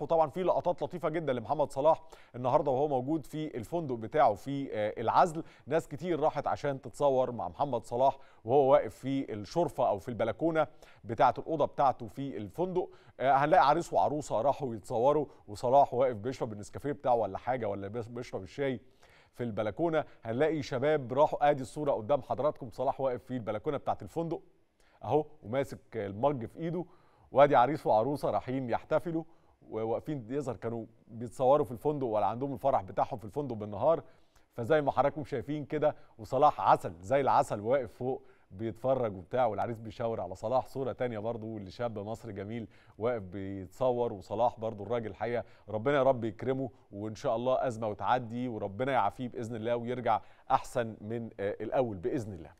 وطبعا في لقطات لطيفه جدا لمحمد صلاح النهارده وهو موجود في الفندق بتاعه في آه، العزل ناس كتير راحت عشان تتصور مع محمد صلاح وهو واقف في الشرفه او في البلكونه بتاعه الاوضه بتاعته في الفندق آه، هنلاقي عريس وعروسه راحوا يتصوروا وصلاح واقف بيشرب النسكافيه بتاعه ولا حاجه ولا بيشرب الشاي في البلكونه هنلاقي شباب راحوا ادي الصوره قدام حضراتكم صلاح واقف في البلكونه بتاعه الفندق اهو وماسك المج في ايده وادي عريس وعروسه رايحين يحتفلوا وواقفين يظهر كانوا بيتصوروا في الفندق ولا عندهم الفرح بتاعهم في الفندق بالنهار فزي ما حضراتكم شايفين كده وصلاح عسل زي العسل واقف فوق بيتفرج وبتاع والعريس بيشاور على صلاح صوره تانية برضو لشاب مصري جميل واقف بيتصور وصلاح برضو الراجل الحقيقه ربنا يا رب يكرمه وان شاء الله ازمه وتعدي وربنا يعافيه باذن الله ويرجع احسن من آه، الاول باذن الله